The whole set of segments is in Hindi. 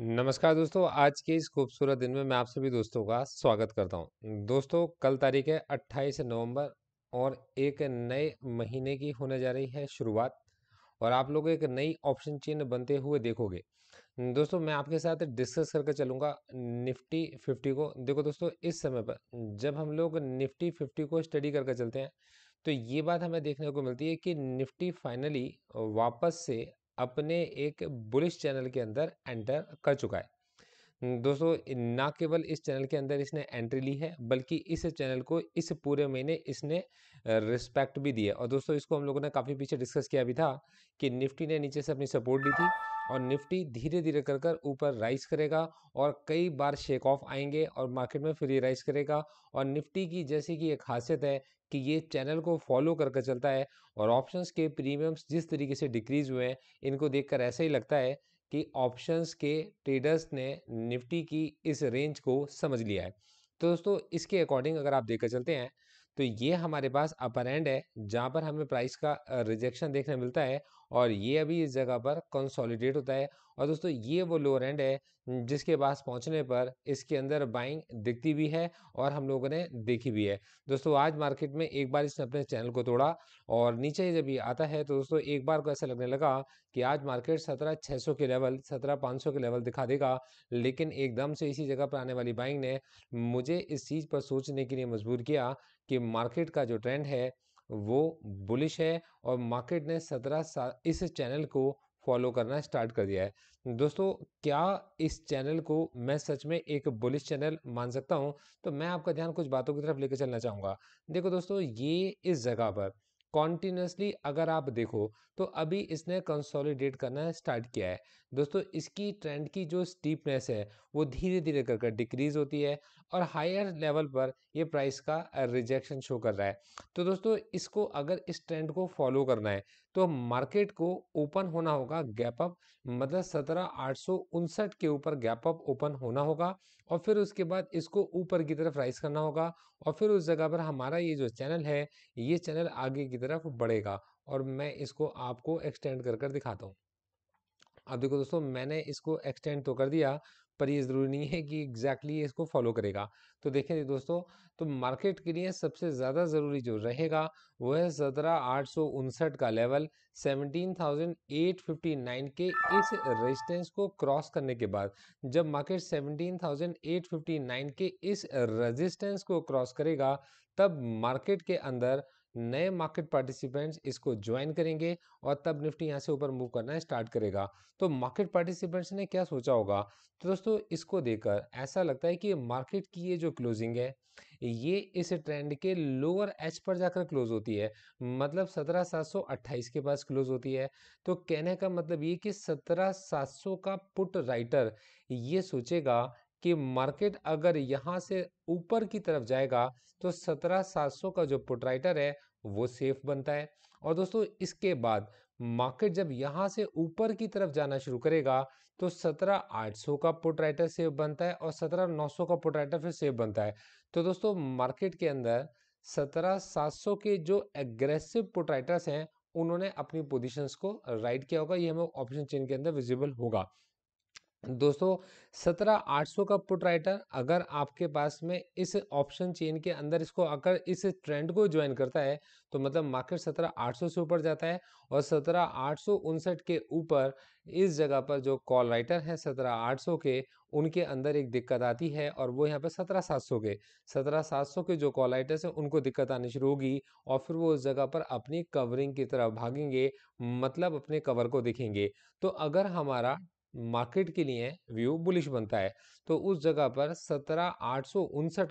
नमस्कार दोस्तों आज के इस खूबसूरत दिन में मैं आप सभी दोस्तों का स्वागत करता हूं दोस्तों कल तारीख है 28 नवंबर और एक नए महीने की होने जा रही है शुरुआत और आप लोग एक नई ऑप्शन चिन्ह बनते हुए देखोगे दोस्तों मैं आपके साथ डिस्कस करके चलूँगा निफ्टी फिफ्टी को देखो दोस्तों इस समय पर जब हम लोग निफ्टी फिफ्टी को स्टडी करके चलते हैं तो ये बात हमें देखने को मिलती है कि निफ्टी फाइनली वापस से अपने एक बुलिश चैनल के अंदर एंटर कर चुका है हम्म, दोस्तों ना केवल इस चैनल के अंदर इसने एंट्री ली है बल्कि इस चैनल को इस पूरे महीने इसने रिस्पेक्ट भी दिया और दोस्तों इसको हम लोगों ने काफ़ी पीछे डिस्कस किया भी था कि निफ्टी ने नीचे से अपनी सपोर्ट ली थी और निफ्टी धीरे धीरे कर कर ऊपर राइज करेगा और कई बार शेक ऑफ आएंगे और मार्केट में फिर ये राइज करेगा और निफ्टी की जैसे कि एक खासियत है कि ये चैनल को फॉलो करके चलता है और ऑप्शंस के प्रीमियम्स जिस तरीके से डिक्रीज हुए हैं इनको देखकर ऐसा ही लगता है कि ऑप्शंस के ट्रेडर्स ने निफ्टी की इस रेंज को समझ लिया है तो दोस्तों इसके अकॉर्डिंग अगर आप देखकर चलते हैं तो ये हमारे पास अपर एंड है जहाँ पर हमें प्राइस का रिजेक्शन देखने मिलता है और ये अभी इस जगह पर कंसोलिडेट होता है और दोस्तों ये वो लोअर एंड है जिसके पास पहुंचने पर इसके अंदर बाइंग दिखती भी है और हम लोगों ने देखी भी है दोस्तों आज मार्केट में एक बार इसने अपने चैनल को तोड़ा और नीचे जब ये आता है तो दोस्तों एक बार को ऐसा लगने लगा कि आज मार्केट सत्रह छः के लेवल सत्रह पाँच के लेवल दिखा देगा लेकिन एकदम से इसी जगह पर आने वाली बाइंग ने मुझे इस चीज़ पर सोचने के लिए मजबूर किया कि मार्केट का जो ट्रेंड है वो बुलिश है और मार्केट ने सत्रह इस चैनल को फॉलो करना स्टार्ट कर दिया है दोस्तों क्या इस चैनल को मैं सच में एक बुलिश चैनल मान सकता हूं तो मैं आपका ध्यान कुछ बातों की तरफ लेकर चलना चाहूंगा देखो दोस्तों ये इस जगह पर कॉन्टीन्यूसली अगर आप देखो तो अभी इसने कंसोलिडेट करना स्टार्ट किया है दोस्तों इसकी ट्रेंड की जो स्टीपनेस है वो धीरे धीरे करके डिक्रीज होती है और हायर लेवल पर ये प्राइस का रिजेक्शन शो कर रहा है तो दोस्तों इसको अगर इस ट्रेंड को फॉलो करना है तो मार्केट को ओपन होना होगा गैप अप मतलब सत्रह आठ के ऊपर गैप अप ओपन होना होगा और फिर उसके बाद इसको ऊपर की तरफ राइस करना होगा और फिर उस जगह पर हमारा ये जो चैनल है ये चैनल आगे की तरफ बढ़ेगा और मैं इसको आपको एक्सटेंड कर कर दिखाता हूँ अब देखो दोस्तों मैंने इसको एक्सटेंड तो कर दिया पर ये ज़रूरी नहीं है कि एग्जैक्टली exactly इसको फॉलो करेगा तो देखें दोस्तों तो मार्केट के लिए सबसे ज़्यादा ज़रूरी जो रहेगा वो है सत्रह आठ सौ उनसठ का level seventeen thousand eight fifty nine के इस रेजिस्टेंस को क्रॉस करने के बाद जब market seventeen thousand eight fifty nine के इस रेजिस्टेंस को क्रॉस करेगा तब मार्केट के अंदर नए मार्केट पार्टिसिपेंट्स इसको ज्वाइन करेंगे और तब निफ्टी यहाँ से ऊपर मूव करना स्टार्ट करेगा तो मार्केट पार्टिसिपेंट्स ने क्या सोचा होगा तो दोस्तों इसको देखकर ऐसा लगता है कि मार्केट की ये जो क्लोजिंग है ये इस ट्रेंड के लोअर एच पर जाकर क्लोज होती है मतलब सत्रह सात सौ अट्ठाईस के पास क्लोज होती है तो कहने का मतलब ये कि सत्रह सात सौ का पुट राइटर ये सोचेगा कि मार्केट अगर यहाँ से ऊपर की तरफ जाएगा तो सत्रह सात सौ का जो प्रोटराइटर है वो सेफ बनता है और दोस्तों इसके बाद मार्केट जब यहाँ से ऊपर की तरफ जाना शुरू करेगा तो सत्रह आठ सौ का प्रोटराइटर सेफ बनता है और सत्रह नौ सौ का प्रोटराइटर फिर सेफ बनता है तो दोस्तों मार्केट के अंदर सत्रह सात सौ के जो एग्रेसिव प्रोटराइटर्स हैं उन्होंने अपनी पोजिशन को राइट किया होगा ये हमें ऑप्शन चेन के अंदर विजिबल होगा दोस्तों सत्रह आठ सौ का पुट राइटर अगर आपके पास में इस ऑप्शन चेन के अंदर इसको अगर इस ट्रेंड को ज्वाइन करता है तो मतलब मार्केट सत्रह आठ सौ से ऊपर जाता है और सत्रह आठ सौ उनसठ के ऊपर इस जगह पर जो कॉल राइटर हैं सत्रह आठ सौ के उनके अंदर एक दिक्कत आती है और वो यहाँ पे सत्रह सात सौ के सत्रह सात सौ के जो कॉल राइटर्स हैं उनको दिक्कत आनी शुरू होगी और फिर वो उस जगह पर अपनी कवरिंग की तरफ भागेंगे मतलब अपने कवर को दिखेंगे तो अगर हमारा मार्केट के लिए व्यू बुलिश बनता है तो उस जगह पर सत्रह आठ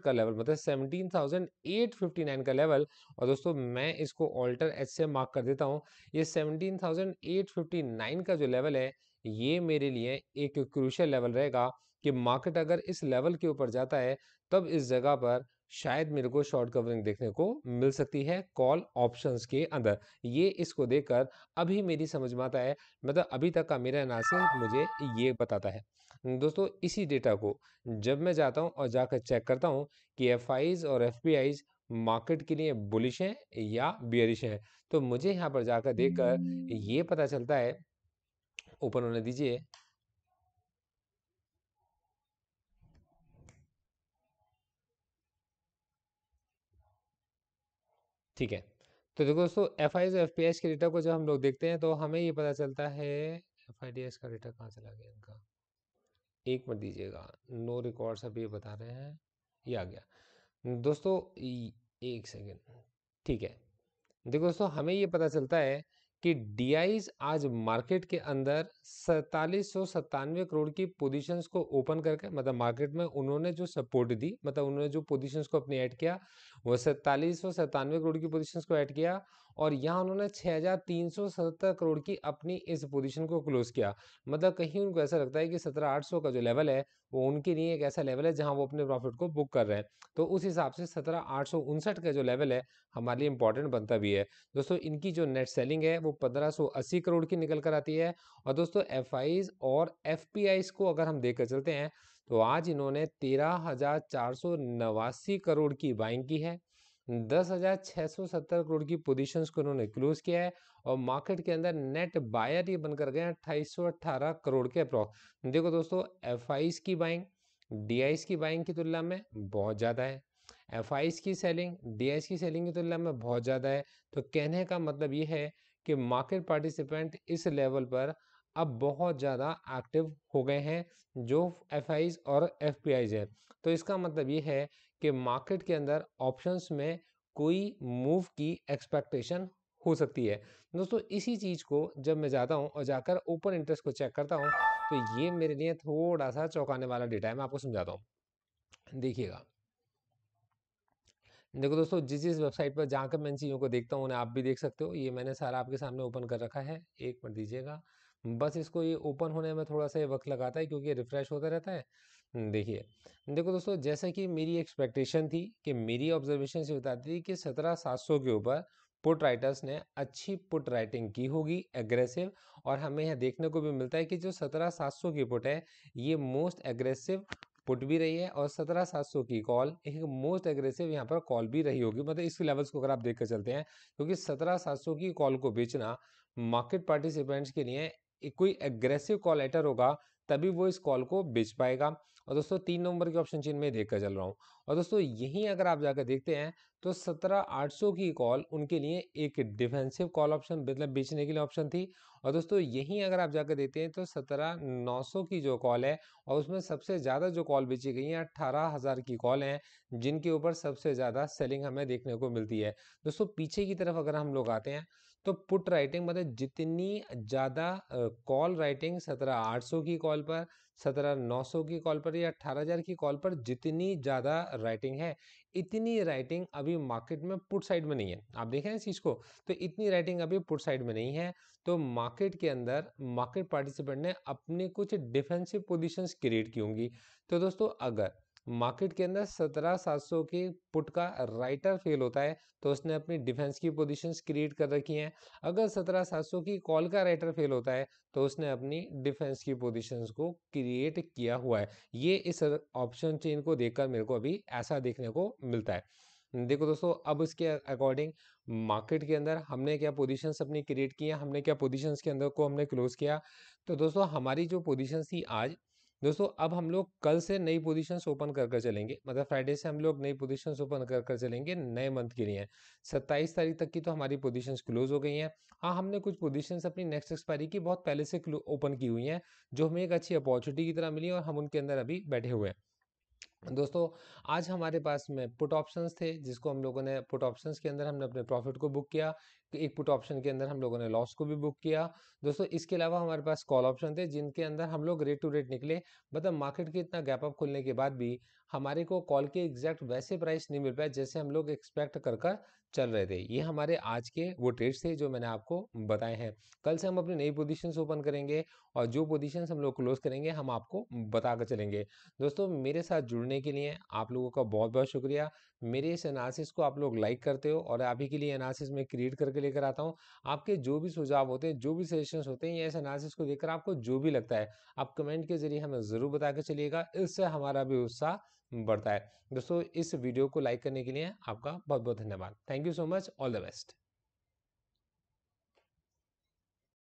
का लेवल मतलब seventeen thousand eight fifty nine का लेवल और दोस्तों मैं इसको ऑल्टर एच से मार्क कर देता हूँ ये seventeen thousand eight fifty nine का जो लेवल है ये मेरे लिए एक क्रूशल लेवल रहेगा कि मार्केट अगर इस लेवल के ऊपर जाता है तब इस जगह पर शायद मेरे को शॉर्ट कवरिंग देखने को मिल सकती है कॉल ऑप्शंस के अंदर ये इसको देखकर अभी मेरी समझ में आता है मतलब अभी तक का मेरा एनालिसिस मुझे ये बताता है दोस्तों इसी डेटा को जब मैं जाता हूँ और जाकर चेक करता हूँ कि एफ और एफ मार्केट के लिए बुलिश हैं या बियरिश हैं तो मुझे यहाँ पर जाकर देख hmm. ये पता चलता है ओपन होने दीजिए ठीक है तो देखो दोस्तों F I F P H के डेटा को जब हम लोग देखते हैं तो हमें ये पता चलता है एफ आई डी एस का डेटा कहाँ चला गया इनका एक मिनट दीजिएगा नो रिकॉर्ड्स अभी ये बता रहे हैं ये आ गया दोस्तों एक सेकेंड ठीक है देखो दोस्तों हमें ये पता चलता है कि डी आज मार्केट के अंदर सैतालीस सौ सत्तानवे करोड़ की पोजीशंस को ओपन करके मतलब मार्केट में उन्होंने जो सपोर्ट दी मतलब उन्होंने जो पोजीशंस को अपनी ऐड किया वो सैतालीस सौ सत्तानवे करोड़ की पोजीशंस को ऐड किया और यहाँ उन्होंने 6,370 करोड़ की अपनी इस पोजीशन को क्लोज किया मतलब कहीं उनको ऐसा लगता है कि 17,800 का जो लेवल है वो उनके लिए एक ऐसा लेवल है जहाँ वो अपने प्रॉफिट को बुक कर रहे हैं तो उस हिसाब से सत्रह का जो लेवल है हमारे लिए इंपॉर्टेंट बनता भी है दोस्तों इनकी जो नेट सेलिंग है वो 1580 करोड़ की निकल कर आती है और दोस्तों एफ और एफ को अगर हम देख चलते हैं तो आज इन्होंने तेरह करोड़ की बाइंग की है दस हजार छः सौ सत्तर करोड़ की पोजीशन को इन्होंने क्लोज किया है और मार्केट के अंदर नेट बायर ये बनकर गए अट्ठाईस सौ अट्ठारह करोड़ के अप्रॉक्स देखो दोस्तों एफ की बाइंग डी की बाइंग की तुलना में बहुत ज़्यादा है एफ की सेलिंग डी की सेलिंग की तुलना में बहुत ज़्यादा है तो कहने का मतलब ये है कि मार्केट पार्टिसिपेंट इस लेवल पर अब बहुत ज़्यादा एक्टिव हो गए हैं जो एफ और एफ पी आईज हैं तो इसका मतलब ये है कि मार्केट के अंदर ऑप्शंस में कोई मूव की एक्सपेक्टेशन हो सकती है दोस्तों इसी चीज़ को जब मैं जाता हूँ और जाकर ओपन इंटरेस्ट को चेक करता हूँ तो ये मेरे लिए थोड़ा सा चौंकाने वाला डेटा है मैं आपको समझाता हूँ देखिएगा देखो दोस्तों जिस जिस वेबसाइट पर जाकर मैं इन चीज़ों को देखता हूँ उन्हें आप भी देख सकते हो ये मैंने सारा आपके सामने ओपन कर रखा है एक मिनट दीजिएगा बस इसको ये ओपन होने में थोड़ा सा ये वक्त लगाता है क्योंकि रिफ्रेश होता रहता है हम्म, देखिए देखो दोस्तों जैसा कि मेरी एक्सपेक्टेशन थी कि मेरी ऑब्जर्वेशन से बताती थी कि सत्रह सात सौ के ऊपर पुट राइटर्स ने अच्छी पुट राइटिंग की होगी एग्रेसिव और हमें यह देखने को भी मिलता है कि जो सत्रह सात सौ की पुट है ये मोस्ट एग्रेसिव पुट भी रही है और सत्रह सात सौ की कॉल एक मोस्ट एग्रेसिव यहाँ पर कॉल भी रही होगी मतलब इसके लेवल्स को अगर आप देख कर चलते हैं क्योंकि सत्रह सात सौ की कॉल को बेचना मार्केट पार्टिसिपेंट्स के लिए कोई एग्रेसिव कॉल लेटर होगा तभी वो इस कॉल को बेच पाएगा और दोस्तों तीन नंबर के ऑप्शन चीन में देखकर चल रहा हूँ और दोस्तों यही अगर आप जाकर देखते हैं तो सत्रह आठ सौ की कॉल उनके लिए एक डिफेंसिव कॉल ऑप्शन मतलब बेचने के लिए ऑप्शन थी और दोस्तों यही अगर आप जाकर देखते हैं तो सत्रह नौ सौ की जो कॉल है और उसमें सबसे ज़्यादा जो कॉल बेची गई हैं अट्ठारह हज़ार की कॉल हैं जिनके ऊपर सबसे ज़्यादा सेलिंग हमें देखने को मिलती है दोस्तों पीछे की तरफ अगर हम लोग आते हैं तो पुट राइटिंग मतलब जितनी ज़्यादा कॉल राइटिंग सत्रह आठ सौ की कॉल पर सत्रह नौ सौ की कॉल पर या अट्ठारह हज़ार की कॉल पर जितनी ज़्यादा राइटिंग है इतनी राइटिंग अभी मार्केट में पुट साइड में नहीं है आप देखें इस चीज़ को तो इतनी राइटिंग अभी पुट साइड में नहीं है तो मार्केट के अंदर मार्केट पार्टिसिपेंट ने अपने कुछ डिफेंसिव पोजिशंस क्रिएट की होंगी तो दोस्तों अगर मार्केट के अंदर सत्रह सात सौ के पुट का राइटर फेल होता है तो उसने अपनी डिफेंस की पोजीशन क्रिएट कर रखी हैं अगर सत्रह सात सौ की कॉल का राइटर फेल होता है तो उसने अपनी डिफेंस की पोजीशन को क्रिएट किया हुआ है ये इस ऑप्शन चेन को देखकर मेरे को अभी ऐसा देखने को मिलता है देखो दोस्तों अब उसके अकॉर्डिंग मार्केट के अंदर हमने क्या पोजीशंस अपनी क्रिएट किया हमने क्या पोजीशंस के अंदर को हमने क्लोज किया तो दोस्तों हमारी जो पोजिशन थी आज दोस्तों अब हम लोग कल से नई पोजीशंस ओपन कर कर चलेंगे मतलब फ्राइडे से हम लोग नई पोजीशंस ओपन कर कर चलेंगे नए मंथ के लिए 27 तारीख तक की तो हमारी पोजीशंस क्लोज हो गई हैं हाँ हमने कुछ पोजीशंस अपनी नेक्स्ट एक्सपायरी की बहुत पहले से ओपन की हुई हैं जो हमें एक अच्छी अपॉर्चुनिटी की तरह मिली और हम उनके अंदर अभी बैठे हुए हैं दोस्तों आज हमारे पास में पुट ऑप्शंस थे जिसको हम लोगों ने पुट ऑप्शंस के अंदर हमने अपने प्रॉफिट को बुक किया तो एक पुट ऑप्शन के अंदर हम लोगों ने लॉस को भी बुक किया दोस्तों इसके अलावा हमारे पास कॉल ऑप्शन थे जिनके अंदर हम लोग रेट टू रेट निकले मतलब मार्केट के इतना गैप अप खुलने के बाद भी हमारे को कॉल के एग्जैक्ट वैसे प्राइस नहीं मिल पाए जैसे हम लोग एक्सपेक्ट कर कर चल रहे थे ये हमारे आज के वो ट्रेड्स थे जो मैंने आपको बताए हैं कल से हम अपनी नई पोजिशन ओपन करेंगे और जो पोजिशन हम लोग क्लोज करेंगे हम आपको बता कर चलेंगे दोस्तों मेरे साथ जुड़ने सुनने के लिए आप लोगों का बहुत बहुत शुक्रिया मेरे इस एनालिसिस को आप लोग लाइक करते हो और अभी के लिए एनालिसिस में क्रिएट करके लेकर आता हूँ आपके जो भी सुझाव होते हैं जो भी सजेशन होते हैं या इस एनालिसिस को देखकर आपको जो भी लगता है आप कमेंट के जरिए हमें ज़रूर बता के चलिएगा इससे हमारा भी उत्साह बढ़ता है दोस्तों इस वीडियो को लाइक करने के लिए आपका बहुत बहुत धन्यवाद thank you so much all the best